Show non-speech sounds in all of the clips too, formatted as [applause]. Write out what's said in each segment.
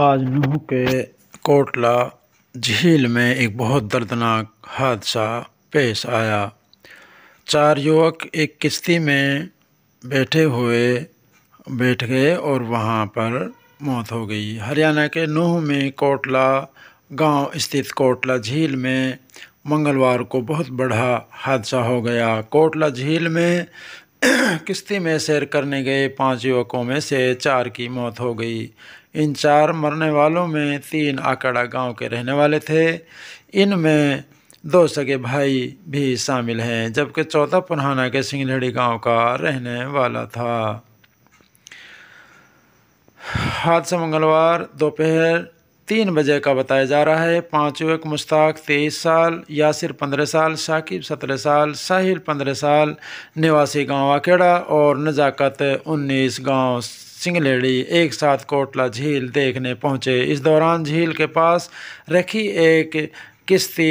आज नूह के कोटला झील में एक बहुत दर्दनाक हादसा पेश आया चार युवक एक किश्ती में बैठे हुए बैठ गए और वहाँ पर मौत हो गई हरियाणा के नूह में कोटला गांव स्थित कोटला झील में मंगलवार को बहुत बड़ा हादसा हो गया कोटला झील में [clears throat] किश्ती में सैर करने गए पांच युवकों में से चार की मौत हो गई इन चार मरने वालों में तीन आकड़ा गांव के रहने वाले थे इनमें दो सगे भाई भी शामिल हैं जबकि चौथा पुनहाना के सिंगलेड़ी गांव का रहने वाला था हादसा मंगलवार दोपहर तीन बजे का बताया जा रहा है पाँच युवक मुश्ताक तेईस साल यासिर पंद्रह साल शाकिब सत्रह साल साहिल पंद्रह साल निवासी गांव आकेड़ा और नज़ाकत उन्नीस गांव सिंगलेड़ी एक साथ कोटला झील देखने पहुँचे इस दौरान झील के पास रखी एक किश्ती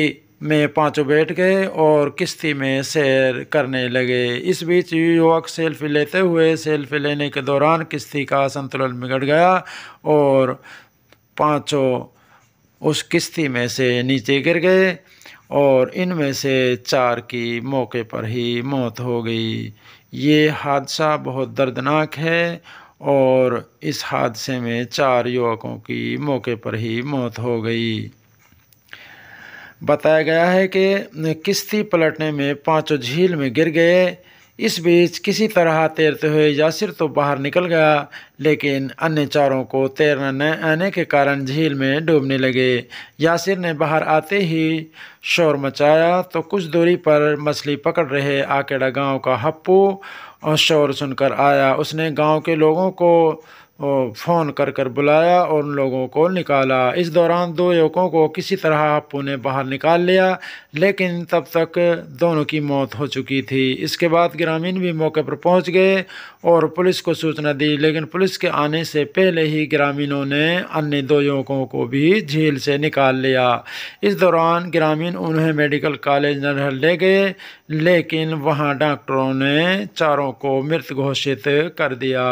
में पांचों बैठ गए और किश्ती में सैर करने लगे इस बीच युवक सेल्फी लेते हुए सेल्फी लेने के दौरान किश्ती का संतुलन बिगड़ गया और पांचों उस किश्ती में से नीचे गिर गए और इनमें से चार की मौके पर ही मौत हो गई ये हादसा बहुत दर्दनाक है और इस हादसे में चार युवकों की मौके पर ही मौत हो गई बताया गया है कि किश्ती पलटने में पांचों झील में गिर गए इस बीच किसी तरह तैरते हुए यासिर तो बाहर निकल गया लेकिन अन्य चारों को तैरना न आने के कारण झील में डूबने लगे यासिर ने बाहर आते ही शोर मचाया तो कुछ दूरी पर मछली पकड़ रहे आकेड़ा गांव का हप्पू और शोर सुनकर आया उसने गांव के लोगों को फ़ोन कर कर बुलाया और उन लोगों को निकाला इस दौरान दो युवकों को किसी तरह ने बाहर निकाल लिया लेकिन तब तक दोनों की मौत हो चुकी थी इसके बाद ग्रामीण भी मौके पर पहुंच गए और पुलिस को सूचना दी लेकिन पुलिस के आने से पहले ही ग्रामीणों ने अन्य दो युवकों को भी झील से निकाल लिया इस दौरान ग्रामीण उन्हें मेडिकल कॉलेज नरहर ले गए लेकिन वहाँ डॉक्टरों ने चारों को मृत घोषित कर दिया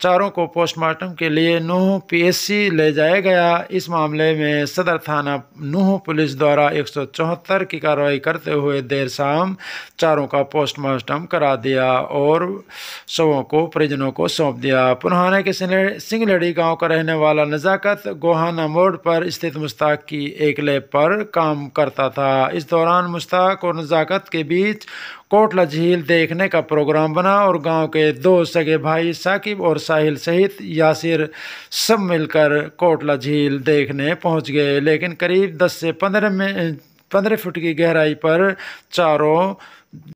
चारों को पोस्टमार्टम पोस्टमार्टम के लिए नूह पीएससी ले जाया गया इस मामले में सदर थाना नूह पुलिस द्वारा एक की कार्रवाई करते हुए देर शाम चारों का पोस्टमार्टम करा दिया और शवों को परिजनों को सौंप दिया पुनहाने के सिंगलड़ी गांव का रहने वाला नज़ाकत गोहाना मोड़ पर स्थित मुश्ताक की एक लेप पर काम करता था इस दौरान मुश्ताक और नज़ाकत के बीच कोटला झील देखने का प्रोग्राम बना और गांव के दो सगे भाई साकिब और साहिल सहित यासिर सब मिलकर कोटला झील देखने पहुंच गए लेकिन करीब 10 से 15 में पंद्रह फुट की गहराई पर चारों